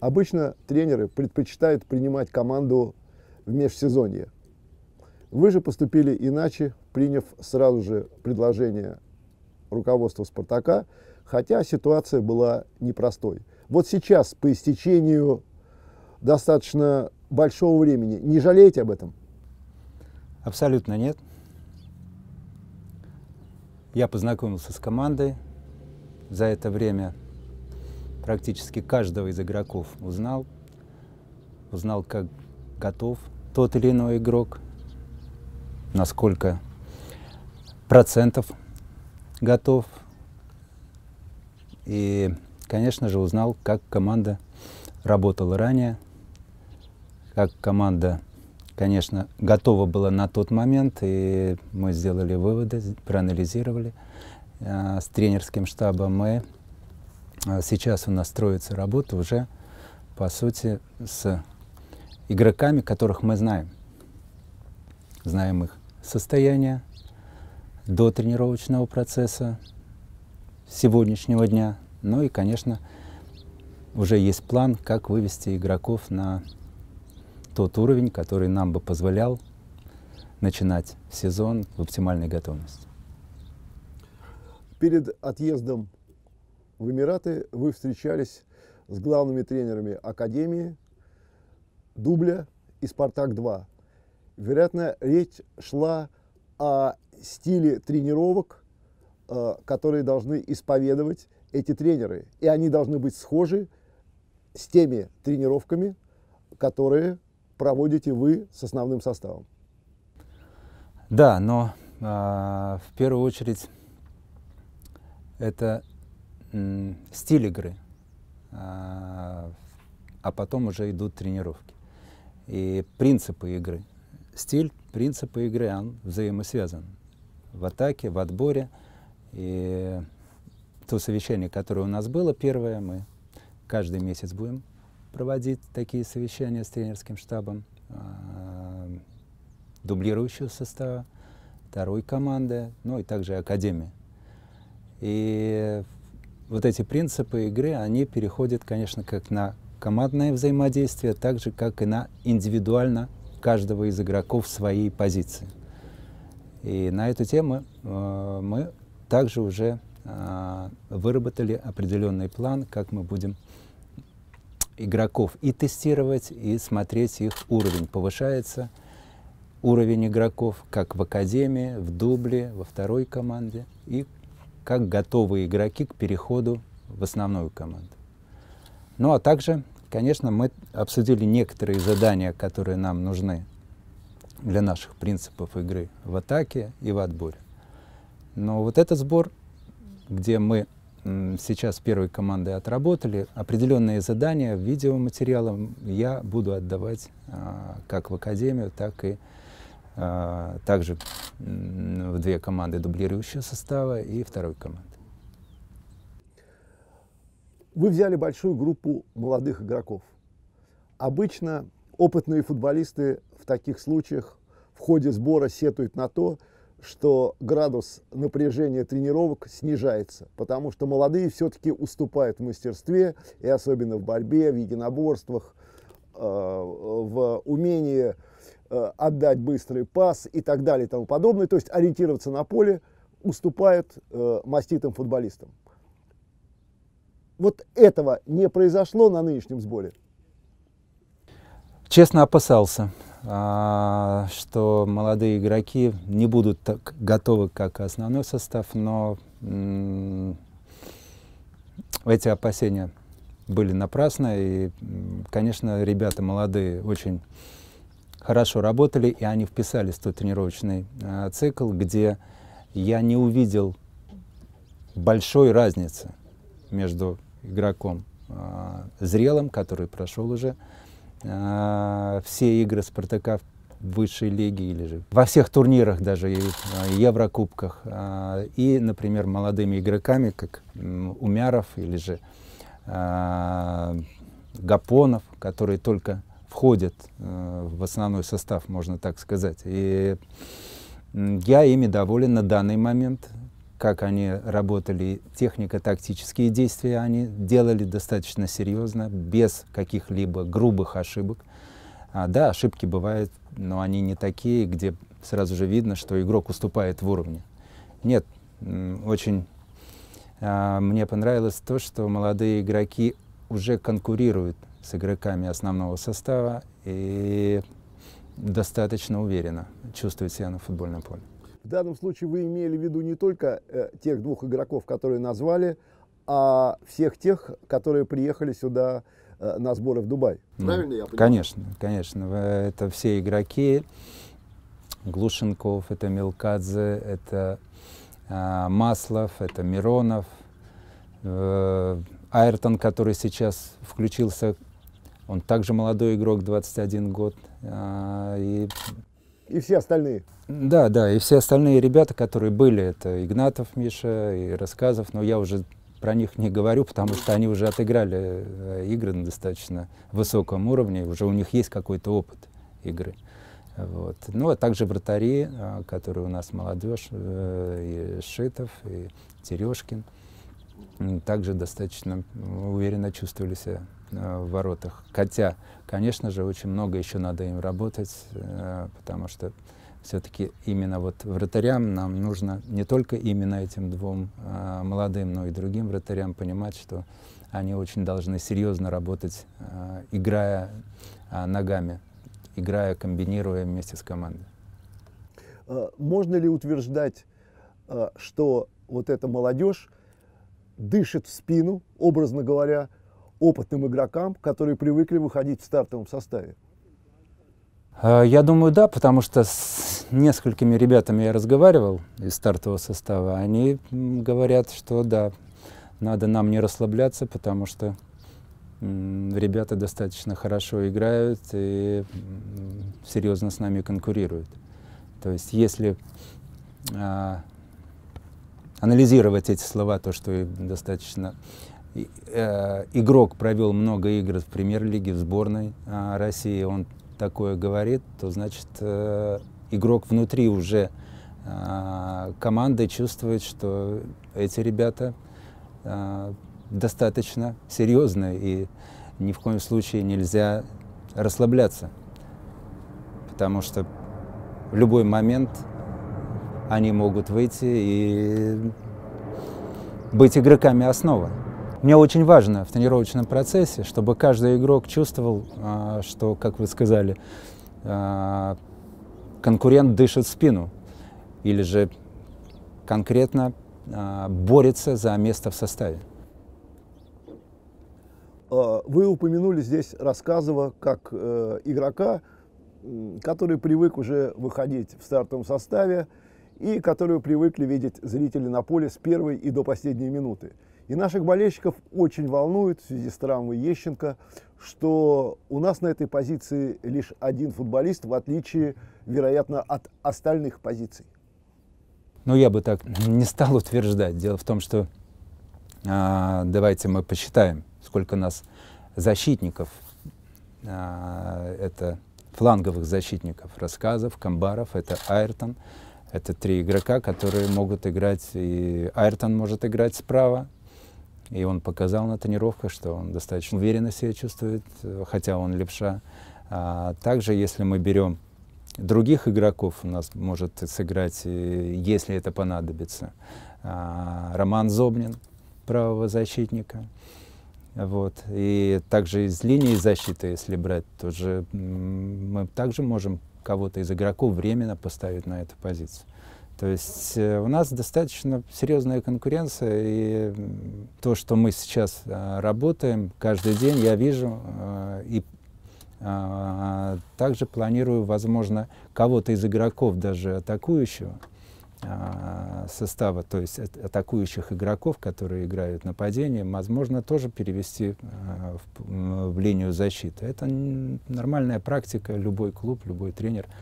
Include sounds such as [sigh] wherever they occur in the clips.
Обычно тренеры предпочитают принимать команду в межсезонье. Вы же поступили иначе, приняв сразу же предложение руководства «Спартака», хотя ситуация была непростой. Вот сейчас, по истечению достаточно большого времени, не жалеете об этом? Абсолютно нет. Я познакомился с командой за это время – практически каждого из игроков узнал, узнал, как готов тот или иной игрок, насколько процентов готов. И, конечно же, узнал, как команда работала ранее, как команда, конечно, готова была на тот момент, и мы сделали выводы, проанализировали. А, с тренерским штабом мы а сейчас у нас строится работа уже, по сути, с игроками, которых мы знаем. Знаем их состояние до тренировочного процесса сегодняшнего дня. Ну и, конечно, уже есть план, как вывести игроков на тот уровень, который нам бы позволял начинать сезон в оптимальной готовности. Перед отъездом в Эмираты вы встречались с главными тренерами Академии, Дубля и Спартак-2. Вероятно, речь шла о стиле тренировок, э, которые должны исповедовать эти тренеры. И они должны быть схожи с теми тренировками, которые проводите вы с основным составом. Да, но э, в первую очередь это стиль игры, а, а потом уже идут тренировки и принципы игры. Стиль, принципы игры, он взаимосвязан в атаке, в отборе. И то совещание, которое у нас было первое, мы каждый месяц будем проводить такие совещания с тренерским штабом а, дублирующего состава, второй команды, ну и также академии. И вот эти принципы игры, они переходят, конечно, как на командное взаимодействие, так же, как и на индивидуально каждого из игроков своей позиции. И на эту тему э, мы также уже э, выработали определенный план, как мы будем игроков и тестировать, и смотреть их уровень. Повышается уровень игроков как в Академии, в дубле, во второй команде, и как готовые игроки к переходу в основную команду. Ну а также, конечно, мы обсудили некоторые задания, которые нам нужны для наших принципов игры в атаке и в отборе. Но вот этот сбор, где мы сейчас первой командой отработали, определенные задания видеоматериалом я буду отдавать а, как в Академию, так и в а, также в две команды дублирующего состава и второй команды. Вы взяли большую группу молодых игроков. Обычно опытные футболисты в таких случаях в ходе сбора сетуют на то, что градус напряжения тренировок снижается, потому что молодые все-таки уступают в мастерстве, и особенно в борьбе, в единоборствах, а, в умении Э, отдать быстрый пас и так далее и тому подобное. То есть ориентироваться на поле уступает э, маститым футболистам. Вот этого не произошло на нынешнем сборе. Честно опасался, а, что молодые игроки не будут так готовы, как основной состав, но эти опасения были напрасны. И, конечно, ребята молодые очень хорошо работали, и они вписались в тот тренировочный э, цикл, где я не увидел большой разницы между игроком э, зрелым, который прошел уже э, все игры Спартака в высшей лиге или же во всех турнирах, даже и э, Еврокубках, э, и, например, молодыми игроками, как э, Умяров или же э, Гапонов, которые только входят э, в основной состав, можно так сказать. И я ими доволен на данный момент, как они работали, технико-тактические действия они делали достаточно серьезно, без каких-либо грубых ошибок. А, да, ошибки бывают, но они не такие, где сразу же видно, что игрок уступает в уровне. Нет, очень а, мне понравилось то, что молодые игроки уже конкурируют с игроками основного состава и достаточно уверенно чувствует себя на футбольном поле. В данном случае вы имели в виду не только э, тех двух игроков, которые назвали, а всех тех, которые приехали сюда э, на сборы в Дубай. Ну, я понимаю? Конечно, конечно. Это все игроки. Глушенков, это Мелкадзе, это э, Маслов, это Миронов, э, Айртон, который сейчас включился он также молодой игрок, 21 год. А, и... и все остальные? Да, да, и все остальные ребята, которые были, это Игнатов Миша и Рассказов, но я уже про них не говорю, потому что они уже отыграли э, игры на достаточно высоком уровне, уже у них есть какой-то опыт игры. Вот. Ну, а также вратари, э, которые у нас молодежь, э, и Шитов, и Терешкин, также достаточно уверенно чувствовали себя. Э, в воротах. Хотя, конечно же, очень много еще надо им работать, э, потому что все-таки именно вот вратарям нам нужно не только именно этим двум э, молодым, но и другим вратарям понимать, что они очень должны серьезно работать, играя ногами, играя, комбинируя вместе с командой. А можно ли утверждать, что вот эта молодежь дышит в спину, образно говоря, опытным игрокам, которые привыкли выходить в стартовом составе? Э, я думаю, да, потому что с несколькими ребятами я разговаривал из стартового состава. Они говорят, что да, надо нам не расслабляться, потому что ребята достаточно хорошо играют и серьезно с нами конкурируют. То есть если а, анализировать эти слова, то, что достаточно Э, игрок провел много игр в премьер-лиге, в сборной а, России, он такое говорит, то значит э, игрок внутри уже а, команды чувствует, что эти ребята а, достаточно серьезные и ни в коем случае нельзя расслабляться, потому что в любой момент они могут выйти и быть игроками основы. Мне очень важно в тренировочном процессе, чтобы каждый игрок чувствовал, а, что, как вы сказали, а, конкурент дышит в спину или же конкретно а, борется за место в составе. Вы упомянули здесь Рассказова как э, игрока, который привык уже выходить в стартовом составе и которую привыкли видеть зрители на поле с первой и до последней минуты. И наших болельщиков очень волнует в связи с травмой Ещенко, что у нас на этой позиции лишь один футболист, в отличие, вероятно, от остальных позиций. Ну, я бы так [laughs] не стал утверждать. Дело в том, что а, давайте мы посчитаем, сколько нас защитников, а, это фланговых защитников рассказов, Камбаров. это Айртон, это три игрока, которые могут играть, и Айртон может играть справа, и он показал на тренировках, что он достаточно уверенно себя чувствует, хотя он левша. А также, если мы берем других игроков, у нас может сыграть, э, если это понадобится, а, Роман Зобнин, правого защитника. Вот. И также из линии защиты, если брать, тоже мы также можем кого-то из игроков временно поставить на эту позицию. То есть э, у нас достаточно серьезная конкуренция, и то, что мы сейчас э, работаем каждый день, я вижу, э, и а, также планирую, возможно, кого-то из игроков, даже атакующего а, состава, то есть атакующих игроков, которые играют нападение, возможно, тоже перевести в линию защиты. Это нормальная практика, любой клуб, любой тренер –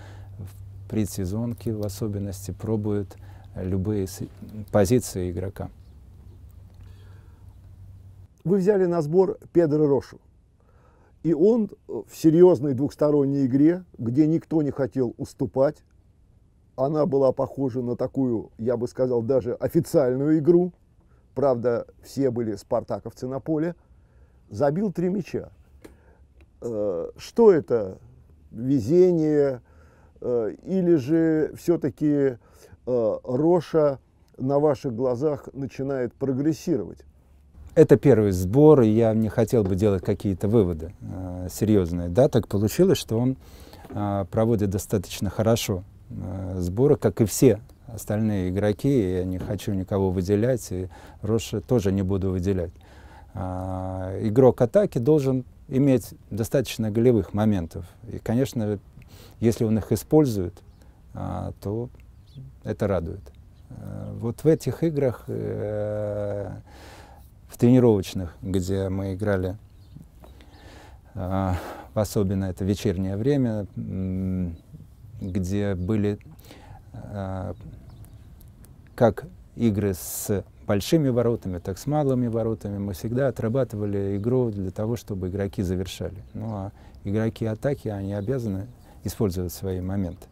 предсезонки в особенности пробуют любые позиции игрока. Вы взяли на сбор Педро Рошу. И он э, в серьезной двухсторонней игре, где никто не хотел уступать, она была похожа на такую, я бы сказал, даже официальную игру. Правда, все были спартаковцы на поле. Забил три мяча. Э, что это? Везение, Э, или же все-таки э, Роша на ваших глазах начинает прогрессировать? Это первый сбор, и я не хотел бы делать какие-то выводы э, серьезные. Да, так получилось, что он э, проводит достаточно хорошо э, сборы, как и все остальные игроки. Я не хочу никого выделять, и Роша тоже не буду выделять. Э, игрок атаки должен иметь достаточно голевых моментов. И, конечно, если он их использует, а, то это радует. Э, вот в этих играх, э, в тренировочных, где мы играли, а, особенно это вечернее время, где были а, как игры с большими воротами, так с малыми воротами, мы всегда отрабатывали игру для того, чтобы игроки завершали. Ну а игроки атаки, они обязаны использовать свои моменты.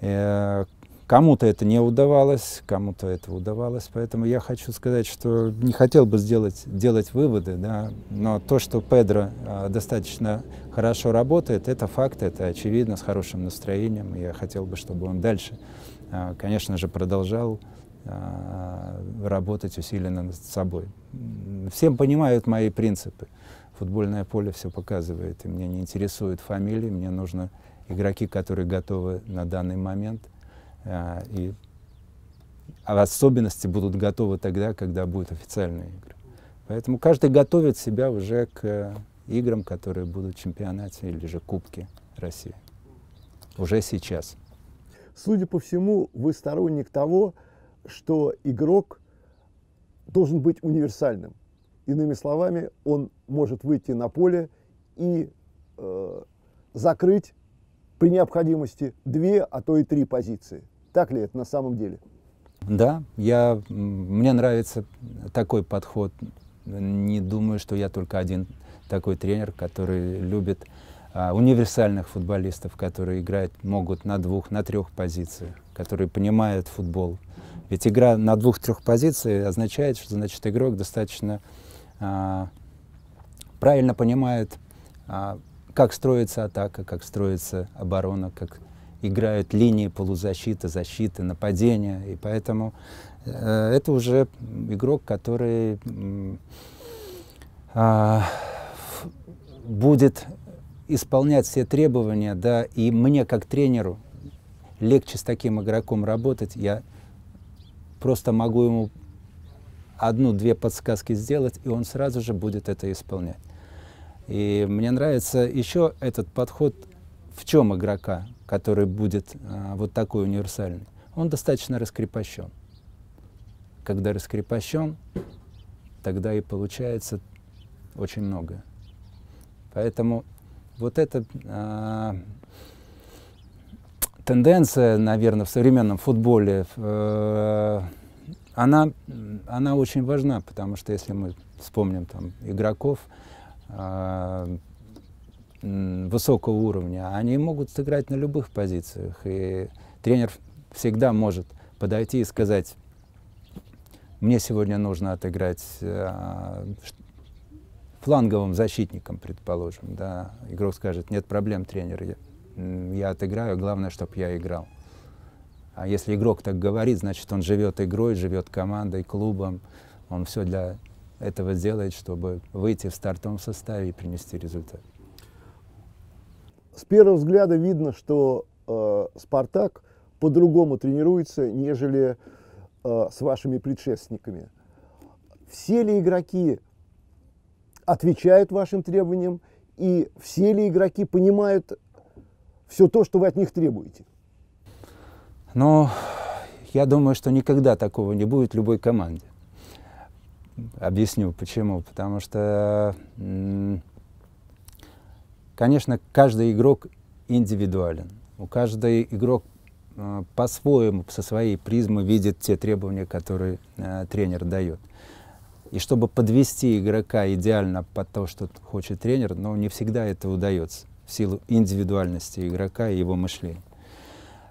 Э, кому-то это не удавалось, кому-то это удавалось, поэтому я хочу сказать, что не хотел бы сделать, делать выводы, да, но то, что Педро э, достаточно хорошо работает, это факт, это очевидно, с хорошим настроением. Я хотел бы, чтобы он дальше, э, конечно же, продолжал э, работать усиленно над собой. Всем понимают мои принципы. Футбольное поле все показывает, и мне не интересуют фамилии, мне нужно э, игроки, которые готовы на данный момент. Э, и а особенности будут готовы тогда, когда будут официальные игры. Поэтому каждый готовит себя уже к э, играм, которые будут в чемпионате или же Кубке России. Уже сейчас. Судя по всему, вы сторонник того, что игрок должен быть универсальным. Иными словами, он может выйти на поле и э, закрыть при необходимости две, а то и три позиции. Так ли это на самом деле? Да, я, мне нравится такой подход. Не думаю, что я только один такой тренер, который любит а, универсальных футболистов, которые играют могут на двух, на трех позициях, которые понимают футбол. Ведь игра на двух-трех позициях означает, что значит игрок достаточно а, правильно понимает а, как строится атака, как строится оборона, как играют линии полузащиты, защиты, нападения. И поэтому э, это уже игрок, который э, будет исполнять все требования, да, и мне как тренеру легче с таким игроком работать, я просто могу ему одну-две подсказки сделать, и он сразу же будет это исполнять. И мне нравится еще этот подход, в чем игрока, который будет а, вот такой универсальный. Он достаточно раскрепощен. Когда раскрепощен, тогда и получается очень многое. Поэтому вот эта а, тенденция, наверное, в современном футболе, э, она, она очень важна, потому что если мы вспомним там игроков, Э, высокого уровня, они могут сыграть на любых позициях. И тренер всегда может подойти и сказать, мне сегодня нужно отыграть э, фланговым защитником, предположим. Да. Игрок скажет, нет проблем, тренер, я, я отыграю, главное, чтобы я играл. А если игрок так говорит, значит, он живет игрой, живет командой, клубом, он все для этого сделать, чтобы выйти в стартовом составе и принести результат. С первого взгляда видно, что э, Спартак по-другому тренируется, нежели э, с вашими предшественниками. Все ли игроки отвечают вашим требованиям и все ли игроки понимают все то, что вы от них требуете? Ну, я думаю, что никогда такого не будет в любой команде. Объясню почему. Потому что, конечно, каждый игрок индивидуален. У каждого игрок э, по-своему, со своей призмы видит те требования, которые э, тренер дает. И чтобы подвести игрока идеально под то, что хочет тренер, но ну, не всегда это удается в силу индивидуальности игрока и его мышления.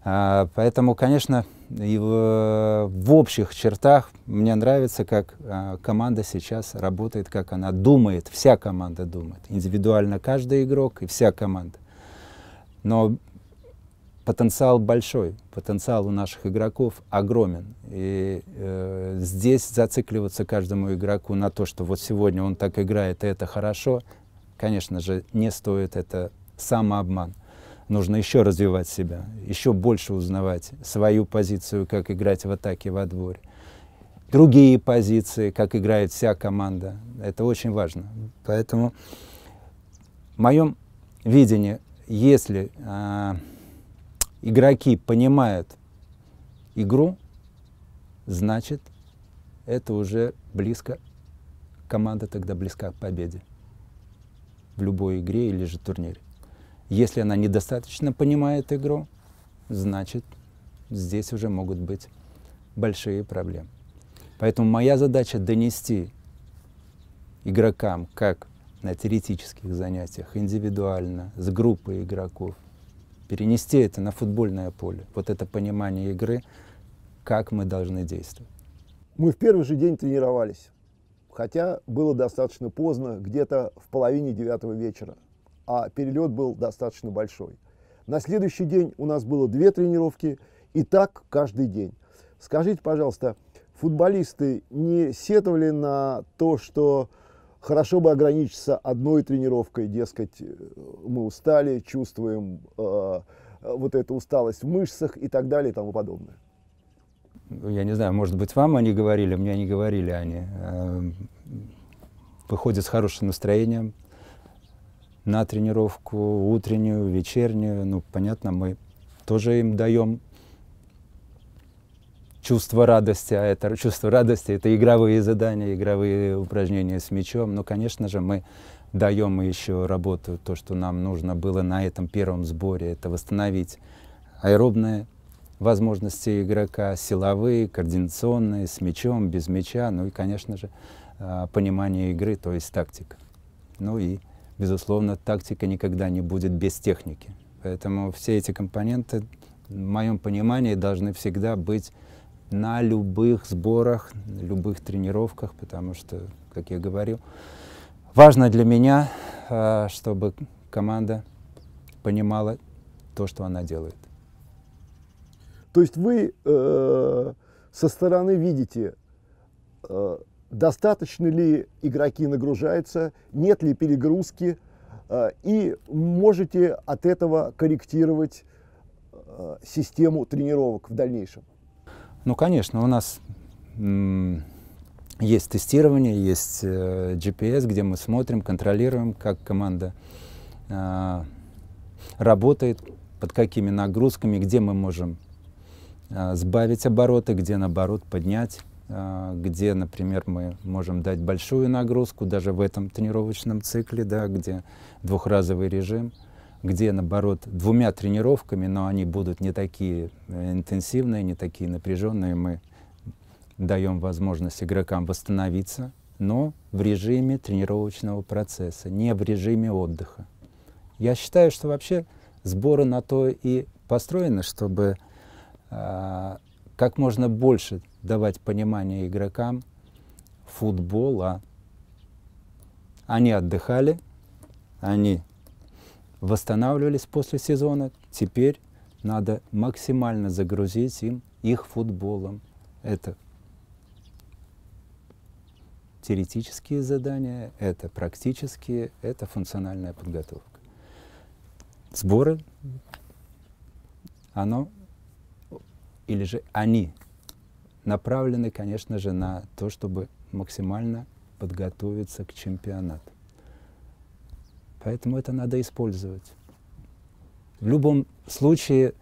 А, поэтому, конечно, и в, в общих чертах мне нравится, как а, команда сейчас работает, как она думает, вся команда думает, индивидуально каждый игрок и вся команда. Но потенциал большой, потенциал у наших игроков огромен. И э, здесь зацикливаться каждому игроку на то, что вот сегодня он так играет, и это хорошо, конечно же, не стоит, это самообман нужно еще развивать себя, еще больше узнавать свою позицию, как играть в атаке во дворе. Другие позиции, как играет вся команда. Это очень важно. Поэтому в моем видении, если а, игроки понимают игру, значит, это уже близко, команда тогда близка к победе в любой игре или же турнире. Если она недостаточно понимает игру, значит, здесь уже могут быть большие проблемы. Поэтому моя задача донести игрокам, как на теоретических занятиях, индивидуально, с группой игроков, перенести это на футбольное поле, вот это понимание игры, как мы должны действовать. Мы в первый же день тренировались, хотя было достаточно поздно, где-то в половине девятого вечера а перелет был достаточно большой. На следующий день у нас было две тренировки, и так каждый день. Скажите, пожалуйста, футболисты не сетовали на то, что хорошо бы ограничиться одной тренировкой, дескать, э, мы устали, чувствуем э, вот эту усталость в мышцах и так далее и тому подобное? Ну, я не знаю, может быть, вам они говорили, мне не говорили они. Э, выходят с хорошим настроением, на тренировку, утреннюю, вечернюю. Ну, понятно, мы тоже им даем чувство радости, а это чувство радости — это игровые задания, игровые упражнения с мячом. но конечно же, мы даем еще работу, то, что нам нужно было на этом первом сборе, это восстановить аэробные возможности игрока, силовые, координационные, с мячом, без мяча, ну и, конечно же, а, понимание игры, то есть тактика. Ну и безусловно, тактика никогда не будет без техники. Поэтому все эти компоненты, в моем понимании, должны всегда быть на любых сборах, на любых тренировках, потому что, как я говорил, важно для меня, э, чтобы команда понимала то, что она делает. То есть вы э, со стороны видите э, достаточно ли игроки нагружаются, нет ли перегрузки, э, и можете от этого корректировать э, систему тренировок в дальнейшем? Ну, конечно, у нас есть тестирование, есть э, GPS, где мы смотрим, контролируем, как команда работает, под какими нагрузками, где мы можем сбавить обороты, где наоборот поднять. А, где, например, мы можем дать большую нагрузку даже в этом тренировочном цикле, да, где двухразовый режим, где, наоборот, двумя тренировками, но они будут не такие э, интенсивные, не такие напряженные, мы даем возможность игрокам восстановиться, но в режиме тренировочного процесса, не в режиме отдыха. Я считаю, что вообще сборы на то и построены, чтобы э, как можно больше давать понимание игрокам футбола. Они отдыхали, они восстанавливались после сезона, теперь надо максимально загрузить им их футболом. Это теоретические задания, это практические, это функциональная подготовка. Сборы, оно или же они направлены, конечно же, на то, чтобы максимально подготовиться к чемпионату. Поэтому это надо использовать. В любом случае,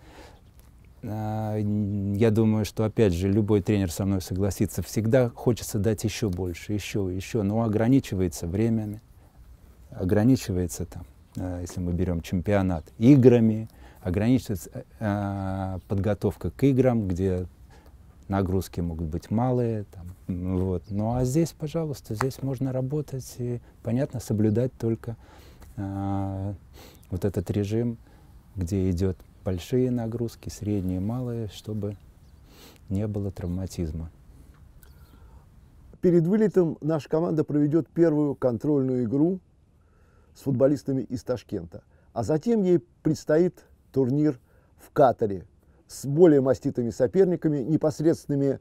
а, я думаю, что, опять же, любой тренер со мной согласится, всегда хочется дать еще больше, еще, еще, но ограничивается временами, ограничивается там, а, если мы берем чемпионат, играми, ограничивается э, э, подготовка к играм, где нагрузки могут быть малые. Там, ну вот. Ну а здесь, пожалуйста, здесь можно работать и, понятно, соблюдать только э, вот этот режим, где идет большие нагрузки, средние, малые, чтобы не было травматизма. Перед вылетом наша команда проведет первую контрольную игру с футболистами из Ташкента. А затем ей предстоит турнир в Катаре с более маститыми соперниками, непосредственными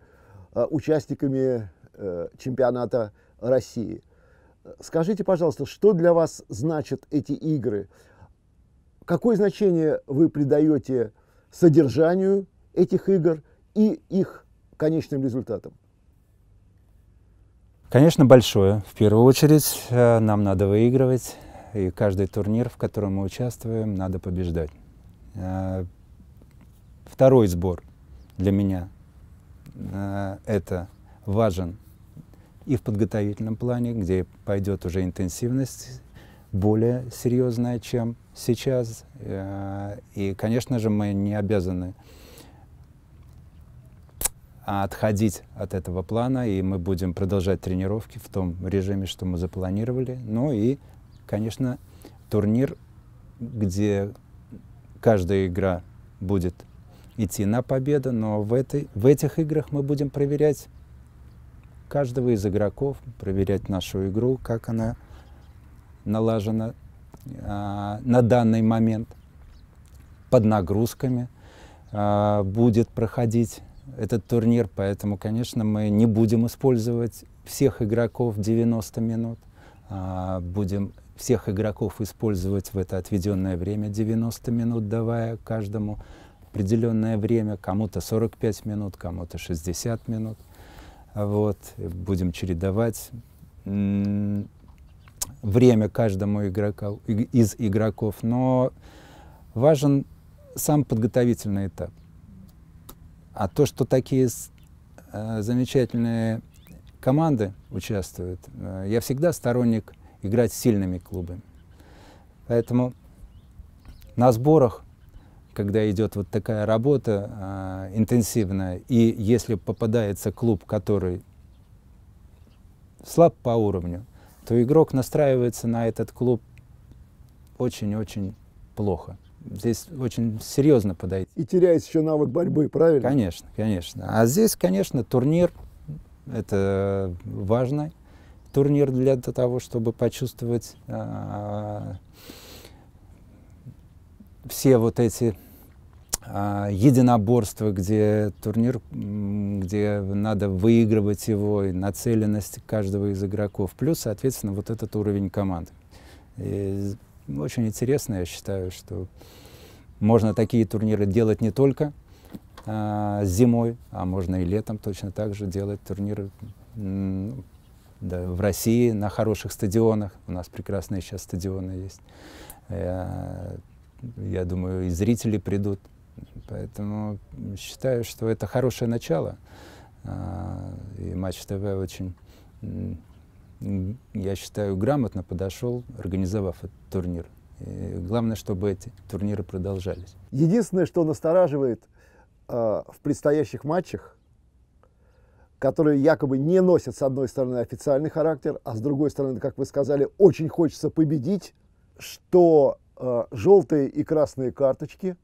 э, участниками э, чемпионата России. Скажите, пожалуйста, что для вас значат эти игры? Какое значение вы придаете содержанию этих игр и их конечным результатам? Конечно, большое. В первую очередь э, нам надо выигрывать, и каждый турнир, в котором мы участвуем, надо побеждать. Э, второй сбор для меня э, это важен и в подготовительном плане, где пойдет уже интенсивность более серьезная, чем сейчас. Э, и, конечно же, мы не обязаны отходить от этого плана, и мы будем продолжать тренировки в том режиме, что мы запланировали. Ну и, конечно, турнир, где каждая игра будет идти на победу, но в, этой, в этих играх мы будем проверять каждого из игроков, проверять нашу игру, как она налажена а, на данный момент, под нагрузками а, будет проходить этот турнир, поэтому, конечно, мы не будем использовать всех игроков 90 минут, а будем всех игроков использовать в это отведенное время, 90 минут давая каждому определенное время, кому-то 45 минут, кому-то 60 минут. Вот, будем чередовать время каждому игроку, из игроков, но важен сам подготовительный этап. А то, что такие э, замечательные команды участвуют, э, я всегда сторонник играть с сильными клубами. Поэтому на сборах, когда идет вот такая работа э, интенсивная, и если попадается клуб, который слаб по уровню, то игрок настраивается на этот клуб очень-очень плохо. Здесь очень серьезно подойти. И теряется еще навык борьбы, правильно? Конечно, конечно. А здесь, конечно, турнир – это важно турнир для того, чтобы почувствовать э, все вот эти э, единоборства, где турнир, где надо выигрывать его, и нацеленность каждого из игроков, плюс, соответственно, вот этот уровень команды. И очень интересно, я считаю, что можно такие турниры делать не только э, зимой, а можно и летом точно так же делать турниры да, в России на хороших стадионах. У нас прекрасные сейчас стадионы есть. Я, я думаю, и зрители придут. Поэтому считаю, что это хорошее начало. А, и Матч ТВ очень, я считаю, грамотно подошел, организовав этот турнир. И главное, чтобы эти турниры продолжались. Единственное, что настораживает а, в предстоящих матчах – которые якобы не носят, с одной стороны, официальный характер, а с другой стороны, как вы сказали, очень хочется победить, что э, желтые и красные карточки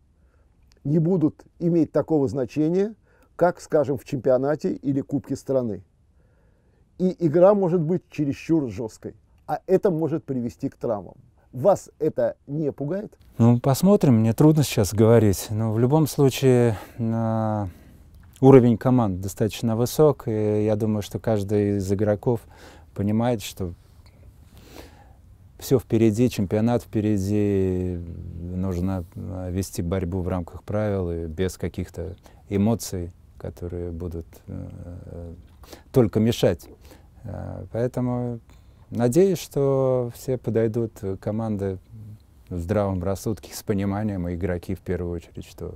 не будут иметь такого значения, как, скажем, в чемпионате или Кубке страны. И игра может быть чересчур жесткой, а это может привести к травмам. Вас это не пугает? Ну, посмотрим, мне трудно сейчас говорить. Но ну, в любом случае... Э уровень команд достаточно высок, и я думаю, что каждый из игроков понимает, что все впереди, чемпионат впереди, нужно э, вести борьбу в рамках правил и без каких-то эмоций, которые будут э, э только мешать. Э, поэтому надеюсь, что все подойдут команды в здравом рассудке, с пониманием, и игроки в первую очередь, что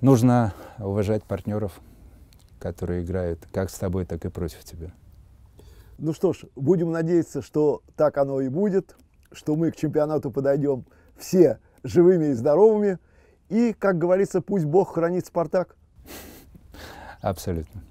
Нужно уважать партнеров, которые играют как с тобой, так и против тебя. Ну что ж, будем надеяться, что так оно и будет, что мы к чемпионату подойдем все живыми и здоровыми. И, как говорится, пусть Бог хранит Спартак. Абсолютно.